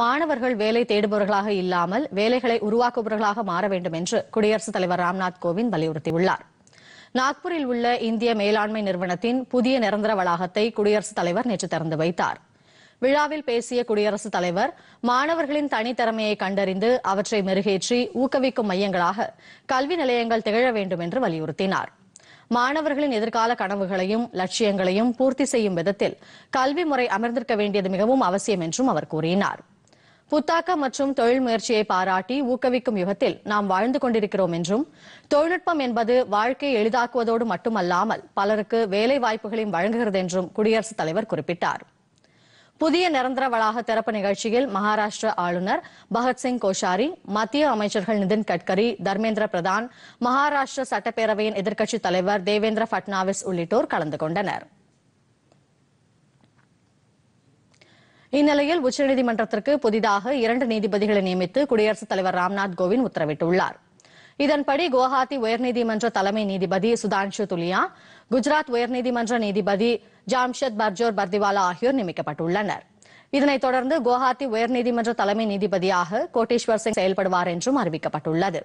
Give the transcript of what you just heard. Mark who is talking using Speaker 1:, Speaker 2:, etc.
Speaker 1: மாணவர்கள் வேலை தேடுபவர்களாக இல்லாமல் வேலைகளை உருவாக்குபவர்களாக மாற வேண்டும் என்று குடியரசுத் தலைவர் ராம்நாத் கோவிந்த் வலியுறுத்தியுள்ளார் நாக்பூரில் உள்ள இந்திய மேலாண்மை நிறுவனத்தின் புதிய நிரந்தர வளாகத்தை குடியரசுத் தலைவர் நேற்று திறந்து வைத்தார் விழாவில் பேசிய குடியரசுத் தலைவர் மாணவர்களின் தனித்திறமையை கண்டறிந்து அவற்றை மெருகேற்றி ஊக்குவிக்கும் மையங்களாக கல்வி நிலையங்கள் திகழ வேண்டும் என்று வலியுறுத்தினார் மாணவர்களின் எதிர்கால கனவுகளையும் லட்சியங்களையும் பூர்த்தி செய்யும் விதத்தில் கல்வி முறை அமர்ந்திருக்க வேண்டியது மிகவும் அவசியம் என்றும் அவர் கூறினாா் புத்தாக்க மற்றும் தொழில் முயற்சியை பாராட்டி ஊக்குவிக்கும் யுகத்தில் நாம் வாழ்ந்து கொண்டிருக்கிறோம் என்றும் தொழில்நுட்பம் என்பது வாழ்க்கையை எளிதாக்குவதோடு மட்டுமல்லாமல் பலருக்கு வேலை வாய்ப்புகளையும் வழங்குகிறது என்றும் குடியரசுத் தலைவர் குறிப்பிட்டார் புதிய நிரந்தர வளாக திறப்பு நிகழ்ச்சியில் மகாராஷ்டிர ஆளுநர் பகத்சிங் கோஷாரி மத்திய அமைச்சர்கள் நிதின் கட்கரி தர்மேந்திர பிரதான் மகாராஷ்டிர சட்டப்பேரவையின் எதிர்க்கட்சித் தலைவர் தேவேந்திர பட்னாவிஸ் உள்ளிட்டோர் கலந்து கொண்டனா் இந்நிலையில் உச்சநீதிமன்றத்திற்கு புதிதாக இரண்டு நீதிபதிகளை நியமித்து குடியரசுத் தலைவர் ராம்நாத் கோவிந்த் உத்தரவிட்டுள்ளார் இதன்படி குவஹாத்தி உயர்நீதிமன்ற தலைமை நீதிபதி சுதான்ஷு துலியா குஜராத் உயர்நீதிமன்ற நீதிபதி ஜாம்ஷத் பர்ஜோர் பர்திவாலா ஆகியோர் நியமிக்கப்பட்டுள்ளனர் இதனைத் தொடர்ந்து குவஹாத்தி உயர்நீதிமன்ற தலைமை நீதிபதியாக கோட்டேஸ்வர் சிங் செயல்படுவார் என்றும் அறிவிக்கப்பட்டுள்ளது